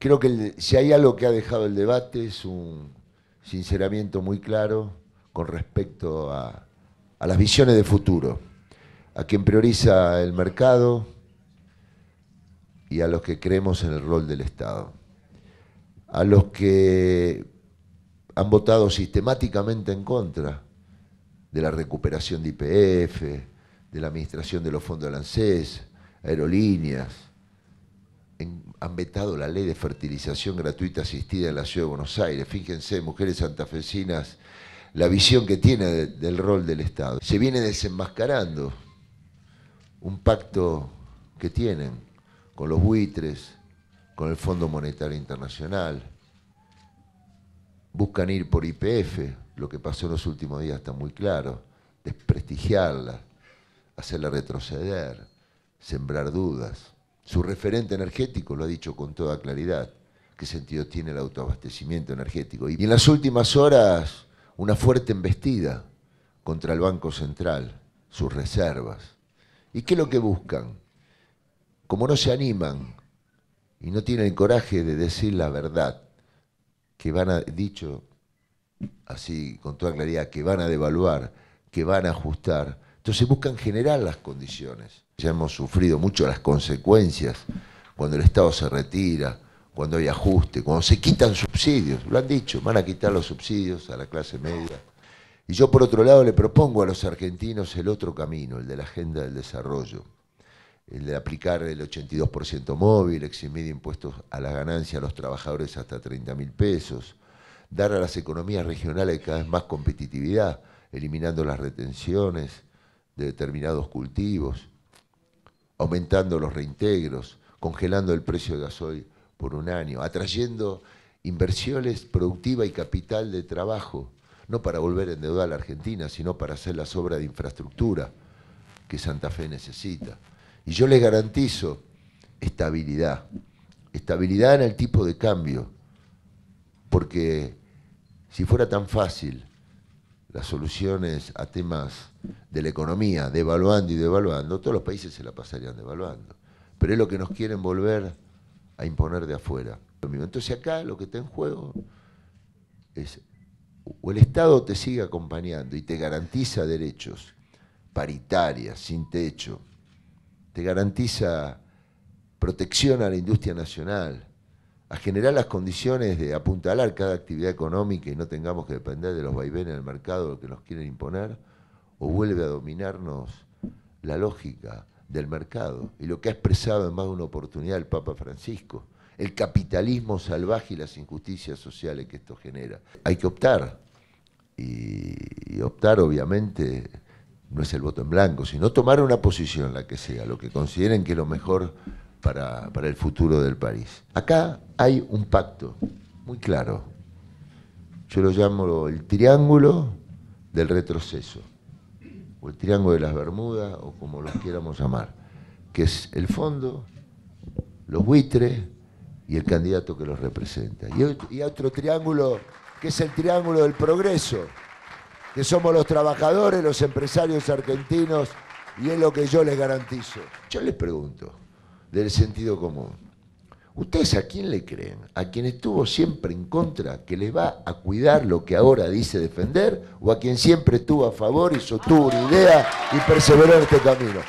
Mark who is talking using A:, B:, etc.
A: creo que si hay algo que ha dejado el debate es un sinceramiento muy claro con respecto a, las visiones de futuro, a quien prioriza el mercado y a los que creemos en el rol del Estado, a los que han votado sistemáticamente en contra de la recuperación de IPF, de la administración de los fondos de ANSES, aerolíneas, han vetado la ley de fertilización gratuita asistida en la Ciudad de Buenos Aires. Fíjense, mujeres santafesinas, la visión que tiene del rol del Estado. Se viene desenmascarando un pacto que tienen con los buitres, con el Fondo Monetario Internacional. Buscan ir por IPF, lo que pasó en los últimos días está muy claro, desprestigiarla, hacerla retroceder, sembrar dudas. Su referente energético lo ha dicho con toda claridad. ¿Qué sentido tiene el autoabastecimiento energético? Y en las últimas horas, una fuerte embestida contra el Banco Central, sus reservas. ¿Y qué es lo que buscan? Como no se animan y no tienen el coraje de decir la verdad, que van a, dicho así con toda claridad, que van a devaluar, que van a ajustar, se buscan generar las condiciones. Ya hemos sufrido mucho las consecuencias cuando el Estado se retira, cuando hay ajuste, cuando se quitan subsidios. Lo han dicho, van a quitar los subsidios a la clase media. Y yo por otro lado le propongo a los argentinos el otro camino, el de la agenda del desarrollo, el de aplicar el 82% móvil, eximir impuestos a las ganancias a los trabajadores hasta 30 mil pesos, dar a las economías regionales cada vez más competitividad, eliminando las retenciones, de determinados cultivos, aumentando los reintegros, congelando el precio de gasoil por un año, atrayendo inversiones productivas y capital de trabajo, no para volver a endeudar a la Argentina, sino para hacer las obras de infraestructura que Santa Fe necesita. Y yo les garantizo estabilidad, estabilidad en el tipo de cambio, porque si fuera tan fácil las soluciones a temas de la economía, devaluando y devaluando, todos los países se la pasarían devaluando. Pero es lo que nos quieren volver a imponer de afuera. Entonces acá lo que está en juego es o el Estado te sigue acompañando y te garantiza derechos paritarias, sin techo, te garantiza protección a la industria nacional, a generar las condiciones de apuntalar cada actividad económica y no tengamos que depender de los vaivenes del mercado que nos quieren imponer, o vuelve a dominarnos la lógica del mercado y lo que ha expresado en más de una oportunidad el Papa Francisco, el capitalismo salvaje y las injusticias sociales que esto genera. Hay que optar y, y optar obviamente no es el voto en blanco, sino tomar una posición, la que sea, lo que consideren que es lo mejor para, el futuro del país. Acá hay un pacto muy claro. Yo lo llamo el triángulo del retroceso, o el triángulo de las Bermudas, o como lo quieramos llamar, que es el fondo, los buitres y el candidato que los representa. Y, otro triángulo que es el triángulo del progreso, que somos los trabajadores, los empresarios argentinos, y es lo que yo les garantizo. Yo les pregunto, del sentido común. ¿Ustedes a quién le creen? ¿A quien estuvo siempre en contra, que les va a cuidar lo que ahora dice defender? ¿O a quien siempre estuvo a favor y sostuvo una idea y perseveró en este camino?